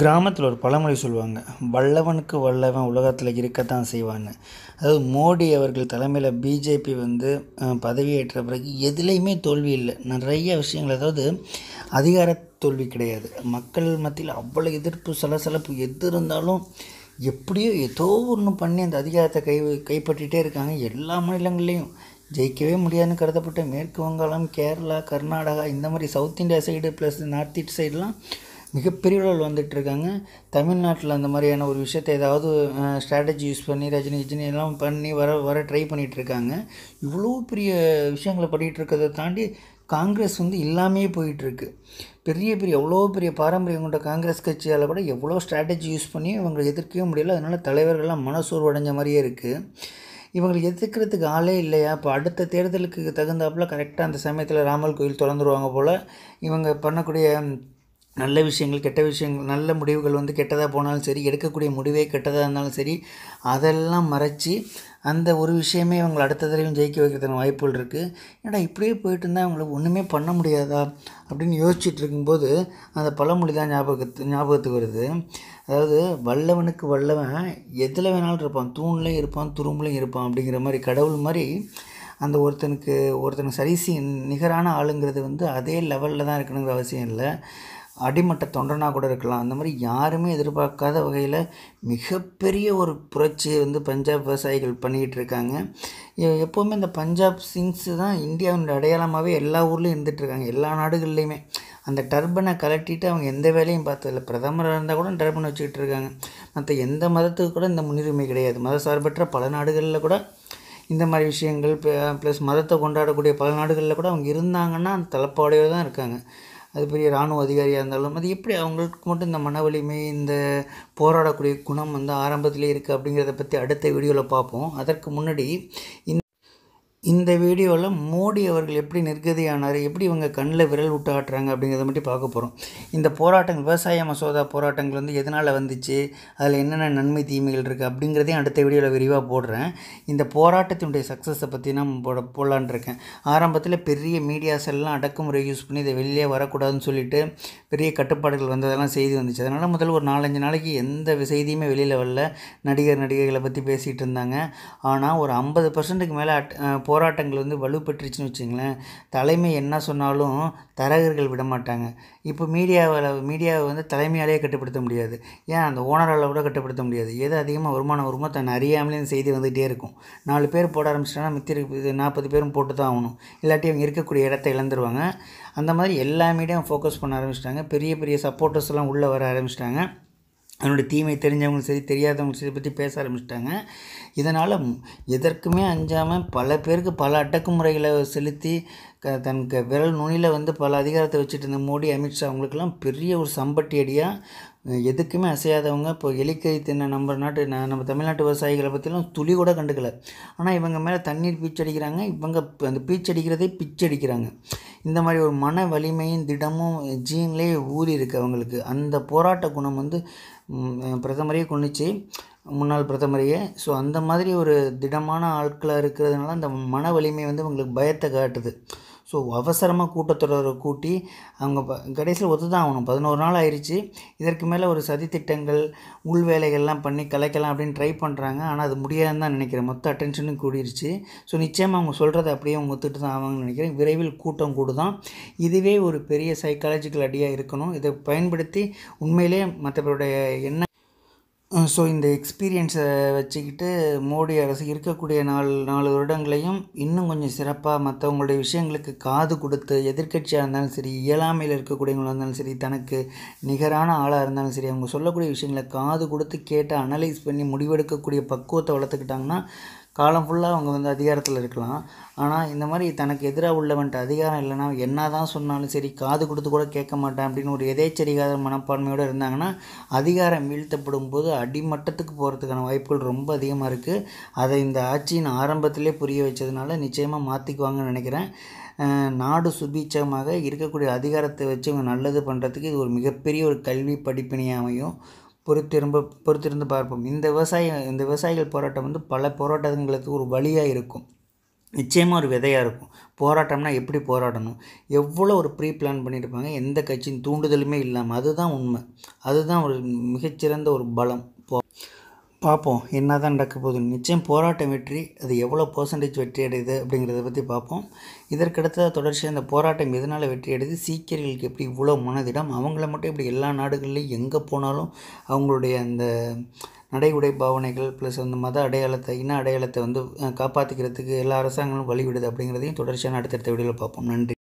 கிராமத்தில் ஒரு பழமொழி சொல்லுவாங்க வல்லவனுக்கு வல்லவன் உலகத்தில் இருக்கத்தான் செய்வான்னு அதாவது மோடி அவர்கள் தலைமையில் பிஜேபி வந்து பதவியேற்ற பிறகு எதுலேயுமே தோல்வி இல்லை நிறைய விஷயங்கள் அதாவது அதிகார தோல்வி கிடையாது மக்கள் மத்தியில் அவ்வளோ எதிர்ப்பு சலசலப்பு எது இருந்தாலும் எப்படியோ ஏதோ ஒன்று பண்ணி அந்த அதிகாரத்தை கை கைப்பற்றிகிட்டே இருக்காங்க எல்லா மாநிலங்கள்லேயும் ஜெயிக்கவே முடியாதுன்னு கருதப்பட்ட மேற்கு வங்காளம் கேரளா கர்நாடகா இந்த மாதிரி south India side plus north east சைடெலாம் மிகப்பெரிய அளவில் இருக்காங்க தமிழ்நாட்டில் அந்த மாதிரியான ஒரு விஷயத்தை ஏதாவது ஸ்ட்ராட்டஜி யூஸ் பண்ணி ரஜினி ரஜினி எல்லாம் பண்ணி வர வர ட்ரை இருக்காங்க இவ்வளோ பெரிய விஷயங்களை பண்ணிகிட்டு இருக்கிறத தாண்டி காங்கிரஸ் வந்து இல்லாமே போயிட்டுருக்கு பெரிய பெரிய எவ்வளோ பெரிய பாரம்பரியம் கொண்ட காங்கிரஸ் கட்சியால் கூட எவ்வளோ ஸ்ட்ராட்டஜி யூஸ் பண்ணி இவங்களை எதிர்க்கவே முடியல அதனால் தலைவர்கள்லாம் மனசோர்வடைஞ்ச மாதிரியே இருக்குது இவங்களை எதிர்க்கிறதுக்கு ஆளே இல்லையா இப்போ அடுத்த தேர்தலுக்கு தகுந்தாப்புல கரெக்டாக அந்த சமயத்தில் ராமல் கோயில் திறந்துருவாங்க போல் இவங்க பண்ணக்கூடிய நல்ல விஷயங்கள் கெட்ட விஷயங்கள் நல்ல முடிவுகள் வந்து கெட்டதாக போனாலும் சரி எடுக்கக்கூடிய முடிவே கெட்டதாக இருந்தாலும் சரி அதெல்லாம் மறைச்சி அந்த ஒரு விஷயமே இவங்களை அடுத்த தடவையும் ஜெயிக்க வைக்கிறதுக்கு வாய்ப்புகள் இருக்குது ஏன்னா இப்படியே போயிட்டு இருந்தால் அவங்களுக்கு ஒன்றுமே பண்ண முடியாதா அப்படின்னு யோசிச்சுட்டு இருக்கும்போது அந்த பழமொழி தான் ஞாபகத்து ஞாபகத்துக்கு வருது அதாவது வல்லவனுக்கு வல்லவன் எதில் வேணாலும் இருப்பான் தூண்லேயும் இருப்பான் துரும்புலையும் இருப்பான் அப்படிங்கிற மாதிரி கடவுள் மாதிரி அந்த ஒருத்தனுக்கு ஒருத்தனுக்கு சரிசி நிகரான ஆளுங்கிறது வந்து அதே லெவலில் தான் இருக்கணுங்கிற அவசியம் இல்லை அடிமட்ட தொண்டனாக கூட இருக்கலாம் அந்த மாதிரி யாருமே எதிர்பார்க்காத வகையில் மிகப்பெரிய ஒரு புரட்சியை வந்து பஞ்சாப் விவசாயிகள் பண்ணிக்கிட்டு இருக்காங்க எப்போவுமே இந்த பஞ்சாப் சிங்ஸு தான் இந்தியாவின் அடையாளமாகவே எல்லா ஊர்லேயும் இருந்துகிட்ருக்காங்க எல்லா நாடுகள்லேயுமே அந்த டர்பனை கலட்டிட்டு அவங்க எந்த வேலையும் பார்த்ததில்ல பிரதமராக இருந்தால் கூட டர்பன் வச்சுக்கிட்டு இருக்காங்க மற்ற எந்த மதத்துக்கு கூட இந்த முன்னுரிமை கிடையாது மத சார்பற்ற பல நாடுகளில் கூட இந்த மாதிரி விஷயங்கள் ப்ளஸ் மதத்தை கொண்டாடக்கூடிய பல நாடுகளில் கூட அவங்க இருந்தாங்கன்னா அந்த தலைப்பாடையோடு தான் இருக்காங்க அது பெரிய இராணுவ அதிகாரியாக இருந்தாலும் அது எப்படி அவங்களுக்கு மட்டும் இந்த மன வலிமை இந்த போராடக்கூடிய குணம் வந்து ஆரம்பத்திலே இருக்குது அப்படிங்கிறத பற்றி அடுத்த வீடியோவில் பார்ப்போம் அதற்கு முன்னாடி இந்த இந்த வீடியோவில் மோடி அவர்கள் எப்படி நிர்கதியானார் எப்படி இவங்க கண்ணில் விரல் விட்டு ஆட்டுறாங்க அப்படிங்கிறத மட்டும் பார்க்க போகிறோம் இந்த போராட்டங்கள் விவசாய மசோதா போராட்டங்கள் வந்து எதனால் வந்துச்சு அதில் என்னென்ன நன்மை தீமைகள் இருக்குது அப்படிங்கிறதையும் அடுத்த வீடியோவில் விரிவாக போடுறேன் இந்த போராட்டத்தினுடைய சக்ஸஸை பற்றி நான் போட போடலான் இருக்கேன் ஆரம்பத்தில் பெரிய மீடியாஸ் எல்லாம் அடக்குமுறை யூஸ் பண்ணி இதை வெளியே வரக்கூடாதுன்னு சொல்லிட்டு பெரிய கட்டுப்பாடுகள் வந்ததெல்லாம் செய்தி வந்துச்சு அதனால் முதல்ல ஒரு நாலஞ்சு நாளைக்கு எந்த செய்தியுமே வெளியில் வரல நடிகர் நடிகைகளை பற்றி பேசிகிட்டு இருந்தாங்க ஆனால் ஒரு ஐம்பது பர்சன்ட்டுக்கு மேலே போராட்டங்கள் வந்து வலுப்பெற்றுச்சுன்னு வச்சுங்களேன் தலைமை என்ன சொன்னாலும் தரகர்கள் விடமாட்டாங்க இப்போ மீடியாவில் மீடியாவை வந்து தலைமையாலேயே கட்டுப்படுத்த முடியாது ஏன் அந்த ஓனரால் கூட கட்டுப்படுத்த முடியாது எது அதிகமாக வருமானம் வருமோ தன் அறியாமலே செய்தி வந்துகிட்டே இருக்கும் நாலு பேர் போட ஆரம்பிச்சிட்டாங்கன்னா மித்திரி நாற்பது பேரும் போட்டு தான் ஆகணும் இல்லாட்டி அவங்க இருக்கக்கூடிய இடத்த இழந்துருவாங்க அந்த மாதிரி எல்லா மீடியாவும் ஃபோக்கஸ் பண்ண ஆரம்பிச்சிட்டாங்க பெரிய பெரிய சப்போர்ட்டர்ஸ்லாம் உள்ளே வர ஆரம்பிச்சிட்டாங்க அதனுடைய தீமை தெரிஞ்சவங்களும் சரி தெரியாதவங்க சரி பற்றி பேச ஆரம்பிச்சிட்டாங்க இதனால் எதற்குமே அஞ்சாமல் பல பேருக்கு பல அடக்குமுறைகளை செலுத்தி க தன் விரல் நுனியில் வந்து பல அதிகாரத்தை வச்சுட்டு இருந்த மோடி அமித்ஷா அவங்களுக்கெல்லாம் பெரிய ஒரு சம்பட்டி அடியாக எதுக்குமே அசையாதவங்க இப்போ எலிக்கை தின்ன நம்ம நாட்டு நம்ம தமிழ்நாட்டு விவசாயிகளை பற்றிலாம் துளி கூட கண்டுக்கல ஆனால் இவங்க மேலே தண்ணீர் பீச்சடிக்கிறாங்க இவங்க அந்த பீச்சடிக்கிறதே பிச்சடிக்கிறாங்க இந்த மாதிரி ஒரு மன வலிமையும் திடமும் ஜீன்லேயே ஊறி இருக்குது அவங்களுக்கு அந்த போராட்ட குணம் வந்து பிரதமரையே கொண்டுச்சு முன்னாள் பிரதமரையே ஸோ அந்த மாதிரி ஒரு திடமான ஆட்களாக இருக்கிறதுனால அந்த மன வலிமை வந்து அவங்களுக்கு பயத்தை காட்டுது ஸோ அவசரமாக கூட்டத்தொடரை கூட்டி அவங்க ப கடைசியில் ஒத்து தான் ஆகணும் பதினோரு நாள் ஆயிடுச்சு இதற்கு மேலே ஒரு சதி திட்டங்கள் உள் வேலைகள்லாம் பண்ணி கலைக்கலாம் அப்படின்னு ட்ரை பண்ணுறாங்க ஆனால் அது முடியாதுன்னு தான் நினைக்கிறேன் மொத்த அட்டென்ஷனும் கூடிருச்சு ஸோ நிச்சயமாக அவங்க சொல்கிறத அப்படியே அவங்க ஒத்துட்டு தான் ஆவாங்கன்னு நினைக்கிறேன் விரைவில் கூட்டம் கூடுதான் இதுவே ஒரு பெரிய சைக்காலஜிக்கல் அடியாக இருக்கணும் இதை பயன்படுத்தி உண்மையிலே மற்றவருடைய என்ன ஸோ இந்த எக்ஸ்பீரியன்ஸை வச்சுக்கிட்டு மோடி அரசு இருக்கக்கூடிய நாலு நாலு வருடங்களையும் இன்னும் கொஞ்சம் சிறப்பாக மற்றவங்களுடைய விஷயங்களுக்கு காது கொடுத்து எதிர்கட்சியாக இருந்தாலும் சரி இயலாமையில் இருக்கக்கூடியவங்களாக இருந்தாலும் சரி தனக்கு நிகரான ஆளாக இருந்தாலும் சரி அவங்க சொல்லக்கூடிய விஷயங்களை காது கொடுத்து கேட்டு அனலைஸ் பண்ணி முடிவெடுக்கக்கூடிய பக்குவத்தை வளர்த்துக்கிட்டாங்கன்னா காலம் ஃபுல்லாக அவங்க வந்து அதிகாரத்தில் இருக்கலாம் ஆனால் இந்த மாதிரி தனக்கு எதிராக உள்ளவன்ட்டு அதிகாரம் இல்லைனா என்ன தான் சொன்னாலும் சரி காது கொடுத்து கூட கேட்க மாட்டேன் அப்படின்னு ஒரு எதேச்சரிகாத மனப்பான்மையோடு இருந்தாங்கன்னா அதிகாரம் வீழ்த்தப்படும் போது அடிமட்டத்துக்கு போகிறதுக்கான வாய்ப்புகள் ரொம்ப அதிகமாக இருக்குது அதை இந்த ஆட்சியின் ஆரம்பத்திலே புரிய வச்சதுனால நிச்சயமாக மாற்றிக்குவாங்கன்னு நினைக்கிறேன் நாடு சுபீட்சமாக இருக்கக்கூடிய அதிகாரத்தை வச்சு இவங்க நல்லது பண்ணுறதுக்கு இது ஒரு மிகப்பெரிய ஒரு கல்வி படிப்பினையாக அமையும் பொறுத்திரும்ப பொறுத்திருந்து பார்ப்போம் இந்த விவசாய இந்த விவசாயிகள் போராட்டம் வந்து பல போராட்டங்களுக்கு ஒரு வழியாக இருக்கும் நிச்சயமாக ஒரு விதையாக இருக்கும் போராட்டம்னா எப்படி போராடணும் எவ்வளோ ஒரு ப்ரீ பிளான் பண்ணியிருப்பாங்க எந்த கட்சியின் தூண்டுதலுமே இல்லாமல் அதுதான் உண்மை அதுதான் ஒரு மிகச்சிறந்த ஒரு பலம் போ பார்ப்போம் என்ன தான் நடக்க போகுது நிச்சயம் போராட்டம் வெற்றி அது எவ்வளோ பர்சன்டேஜ் வெற்றி அடையுது அப்படிங்கிறத பற்றி பார்ப்போம் இதற்கடுத்த தொடர்ச்சியாக அந்த போராட்டம் எதனால் வெற்றி அடையுது சீக்கியர்களுக்கு எப்படி இவ்வளோ மனதிடம் அவங்கள மட்டும் இப்படி எல்லா நாடுகள்லேயும் எங்கே போனாலும் அவங்களுடைய அந்த நடை உடை பாவனைகள் ப்ளஸ் அந்த மத அடையாளத்தை இன அடையாளத்தை வந்து காப்பாற்றிக்கிறதுக்கு எல்லா அரசாங்கங்களும் வழிவிடுது அப்படிங்கிறதையும் தொடர்ச்சியான அடுத்தடுத்த வீடியோவில் பார்ப்போம் நன்றி